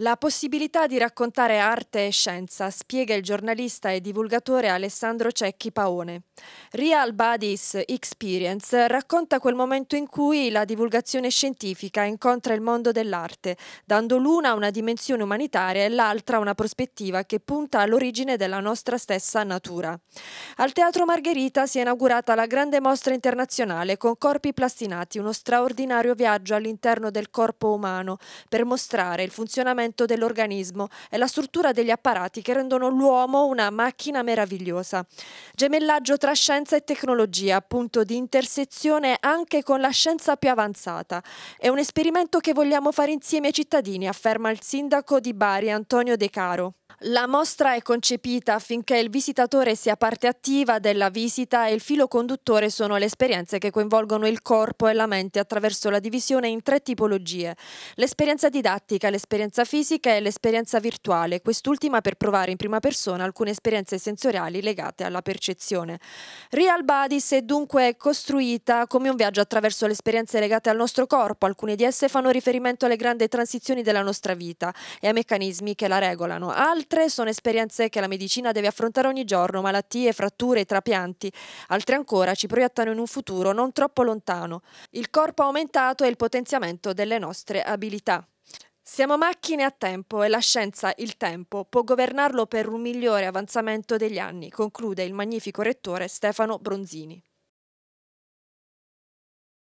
La possibilità di raccontare arte e scienza, spiega il giornalista e divulgatore Alessandro Cecchi Paone. Real Bodies Experience racconta quel momento in cui la divulgazione scientifica incontra il mondo dell'arte, dando l'una una dimensione umanitaria e l'altra una prospettiva che punta all'origine della nostra stessa natura. Al Teatro Margherita si è inaugurata la grande mostra internazionale con corpi plastinati, uno straordinario viaggio all'interno del corpo umano per mostrare il funzionamento funzionamento dell'organismo e la struttura degli apparati che rendono l'uomo una macchina meravigliosa. Gemellaggio tra scienza e tecnologia, punto di intersezione anche con la scienza più avanzata. È un esperimento che vogliamo fare insieme ai cittadini, afferma il sindaco di Bari Antonio De Caro. La mostra è concepita affinché il visitatore sia parte attiva della visita e il filo conduttore sono le esperienze che coinvolgono il corpo e la mente attraverso la divisione in tre tipologie. L'esperienza didattica, l'esperienza fisica e l'esperienza virtuale, quest'ultima per provare in prima persona alcune esperienze sensoriali legate alla percezione. Real Bodies è dunque costruita come un viaggio attraverso le esperienze legate al nostro corpo, alcune di esse fanno riferimento alle grandi transizioni della nostra vita e ai meccanismi che la regolano. Altre Altre sono esperienze che la medicina deve affrontare ogni giorno, malattie, fratture, trapianti. Altre ancora ci proiettano in un futuro non troppo lontano. Il corpo aumentato e il potenziamento delle nostre abilità. Siamo macchine a tempo e la scienza, il tempo, può governarlo per un migliore avanzamento degli anni, conclude il magnifico rettore Stefano Bronzini.